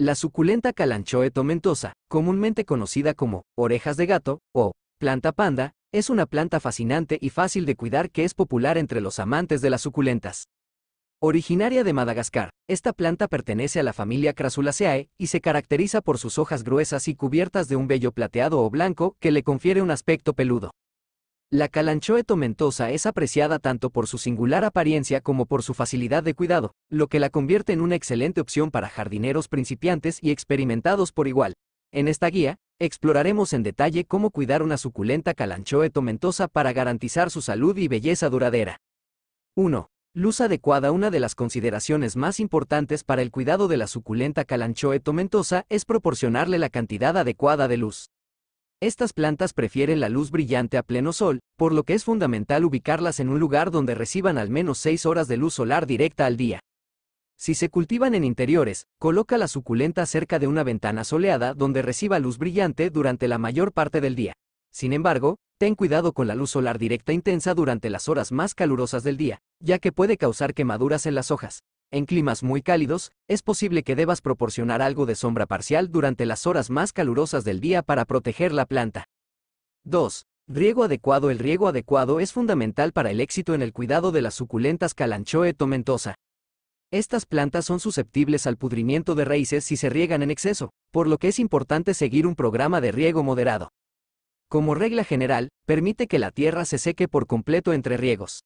La suculenta Calanchoe tomentosa, comúnmente conocida como orejas de gato o planta panda, es una planta fascinante y fácil de cuidar que es popular entre los amantes de las suculentas. Originaria de Madagascar, esta planta pertenece a la familia Crassulaceae y se caracteriza por sus hojas gruesas y cubiertas de un vello plateado o blanco que le confiere un aspecto peludo. La Calanchoe tomentosa es apreciada tanto por su singular apariencia como por su facilidad de cuidado, lo que la convierte en una excelente opción para jardineros principiantes y experimentados por igual. En esta guía, exploraremos en detalle cómo cuidar una suculenta Calanchoe tomentosa para garantizar su salud y belleza duradera. 1. Luz adecuada Una de las consideraciones más importantes para el cuidado de la suculenta Calanchoe tomentosa es proporcionarle la cantidad adecuada de luz. Estas plantas prefieren la luz brillante a pleno sol, por lo que es fundamental ubicarlas en un lugar donde reciban al menos 6 horas de luz solar directa al día. Si se cultivan en interiores, coloca la suculenta cerca de una ventana soleada donde reciba luz brillante durante la mayor parte del día. Sin embargo, ten cuidado con la luz solar directa intensa durante las horas más calurosas del día, ya que puede causar quemaduras en las hojas. En climas muy cálidos, es posible que debas proporcionar algo de sombra parcial durante las horas más calurosas del día para proteger la planta. 2. Riego adecuado. El riego adecuado es fundamental para el éxito en el cuidado de las suculentas Calanchoe tomentosa. Estas plantas son susceptibles al pudrimiento de raíces si se riegan en exceso, por lo que es importante seguir un programa de riego moderado. Como regla general, permite que la tierra se seque por completo entre riegos.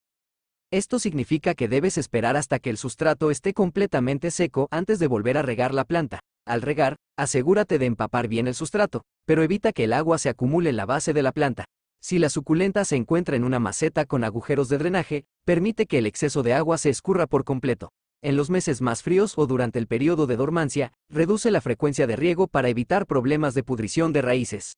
Esto significa que debes esperar hasta que el sustrato esté completamente seco antes de volver a regar la planta. Al regar, asegúrate de empapar bien el sustrato, pero evita que el agua se acumule en la base de la planta. Si la suculenta se encuentra en una maceta con agujeros de drenaje, permite que el exceso de agua se escurra por completo. En los meses más fríos o durante el periodo de dormancia, reduce la frecuencia de riego para evitar problemas de pudrición de raíces.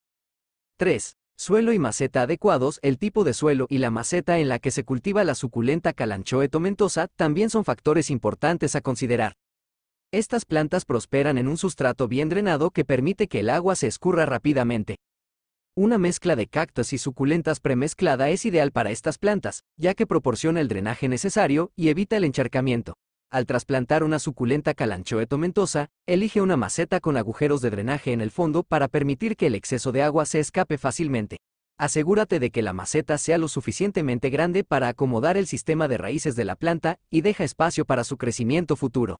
3. Suelo y maceta adecuados, el tipo de suelo y la maceta en la que se cultiva la suculenta calanchoe tomentosa también son factores importantes a considerar. Estas plantas prosperan en un sustrato bien drenado que permite que el agua se escurra rápidamente. Una mezcla de cactus y suculentas premezclada es ideal para estas plantas, ya que proporciona el drenaje necesario y evita el encharcamiento. Al trasplantar una suculenta calanchoe tomentosa, elige una maceta con agujeros de drenaje en el fondo para permitir que el exceso de agua se escape fácilmente. Asegúrate de que la maceta sea lo suficientemente grande para acomodar el sistema de raíces de la planta y deja espacio para su crecimiento futuro.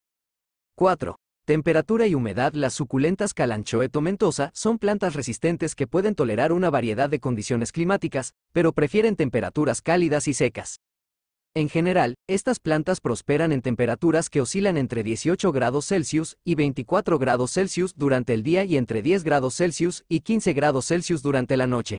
4. Temperatura y humedad. Las suculentas calanchoe tomentosa son plantas resistentes que pueden tolerar una variedad de condiciones climáticas, pero prefieren temperaturas cálidas y secas. En general, estas plantas prosperan en temperaturas que oscilan entre 18 grados Celsius y 24 grados Celsius durante el día y entre 10 grados Celsius y 15 grados Celsius durante la noche.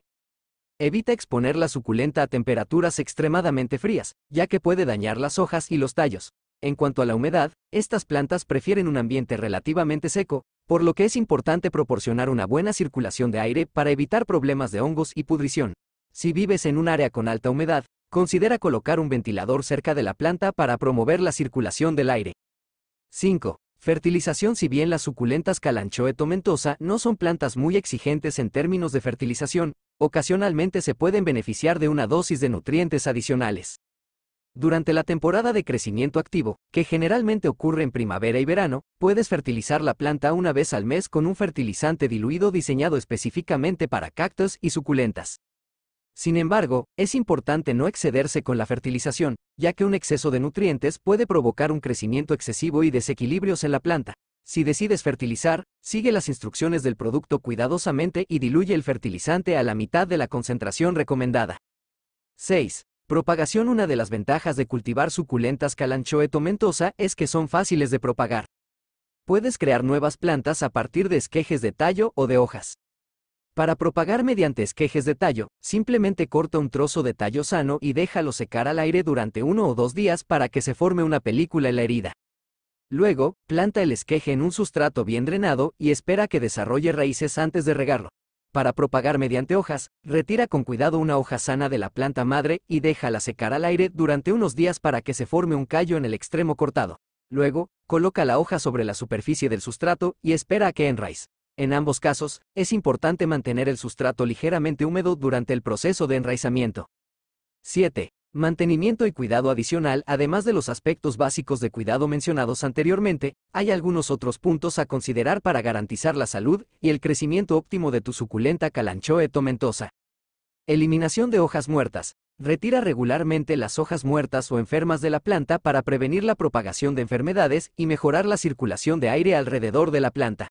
Evita exponer la suculenta a temperaturas extremadamente frías, ya que puede dañar las hojas y los tallos. En cuanto a la humedad, estas plantas prefieren un ambiente relativamente seco, por lo que es importante proporcionar una buena circulación de aire para evitar problemas de hongos y pudrición. Si vives en un área con alta humedad, considera colocar un ventilador cerca de la planta para promover la circulación del aire. 5. Fertilización Si bien las suculentas Calanchoe tomentosa no son plantas muy exigentes en términos de fertilización, ocasionalmente se pueden beneficiar de una dosis de nutrientes adicionales. Durante la temporada de crecimiento activo, que generalmente ocurre en primavera y verano, puedes fertilizar la planta una vez al mes con un fertilizante diluido diseñado específicamente para cactus y suculentas. Sin embargo, es importante no excederse con la fertilización, ya que un exceso de nutrientes puede provocar un crecimiento excesivo y desequilibrios en la planta. Si decides fertilizar, sigue las instrucciones del producto cuidadosamente y diluye el fertilizante a la mitad de la concentración recomendada. 6. Propagación Una de las ventajas de cultivar suculentas Calanchoe tomentosa es que son fáciles de propagar. Puedes crear nuevas plantas a partir de esquejes de tallo o de hojas. Para propagar mediante esquejes de tallo, simplemente corta un trozo de tallo sano y déjalo secar al aire durante uno o dos días para que se forme una película en la herida. Luego, planta el esqueje en un sustrato bien drenado y espera que desarrolle raíces antes de regarlo. Para propagar mediante hojas, retira con cuidado una hoja sana de la planta madre y déjala secar al aire durante unos días para que se forme un callo en el extremo cortado. Luego, coloca la hoja sobre la superficie del sustrato y espera a que enraíz en ambos casos, es importante mantener el sustrato ligeramente húmedo durante el proceso de enraizamiento. 7. Mantenimiento y cuidado adicional. Además de los aspectos básicos de cuidado mencionados anteriormente, hay algunos otros puntos a considerar para garantizar la salud y el crecimiento óptimo de tu suculenta calanchoe tomentosa. Eliminación de hojas muertas. Retira regularmente las hojas muertas o enfermas de la planta para prevenir la propagación de enfermedades y mejorar la circulación de aire alrededor de la planta.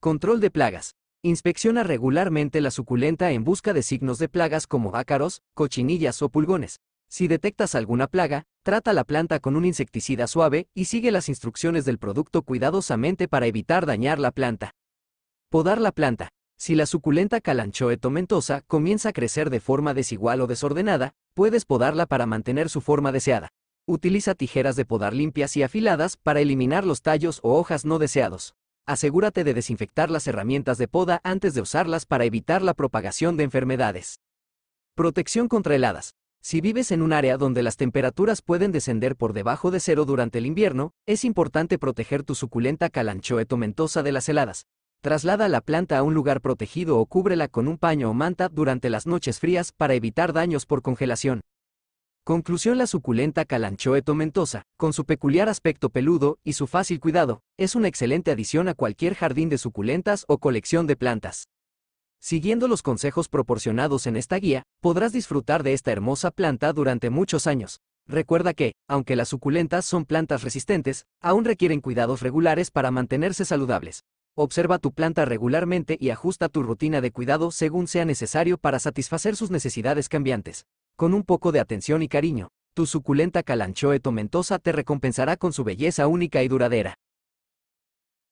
Control de plagas. Inspecciona regularmente la suculenta en busca de signos de plagas como ácaros, cochinillas o pulgones. Si detectas alguna plaga, trata la planta con un insecticida suave y sigue las instrucciones del producto cuidadosamente para evitar dañar la planta. Podar la planta. Si la suculenta calanchoe tomentosa comienza a crecer de forma desigual o desordenada, puedes podarla para mantener su forma deseada. Utiliza tijeras de podar limpias y afiladas para eliminar los tallos o hojas no deseados asegúrate de desinfectar las herramientas de poda antes de usarlas para evitar la propagación de enfermedades. Protección contra heladas. Si vives en un área donde las temperaturas pueden descender por debajo de cero durante el invierno, es importante proteger tu suculenta calanchoe tomentosa de las heladas. Traslada la planta a un lugar protegido o cúbrela con un paño o manta durante las noches frías para evitar daños por congelación. Conclusión La suculenta Calanchoe tomentosa, con su peculiar aspecto peludo y su fácil cuidado, es una excelente adición a cualquier jardín de suculentas o colección de plantas. Siguiendo los consejos proporcionados en esta guía, podrás disfrutar de esta hermosa planta durante muchos años. Recuerda que, aunque las suculentas son plantas resistentes, aún requieren cuidados regulares para mantenerse saludables. Observa tu planta regularmente y ajusta tu rutina de cuidado según sea necesario para satisfacer sus necesidades cambiantes. Con un poco de atención y cariño, tu suculenta calanchoe tomentosa te recompensará con su belleza única y duradera.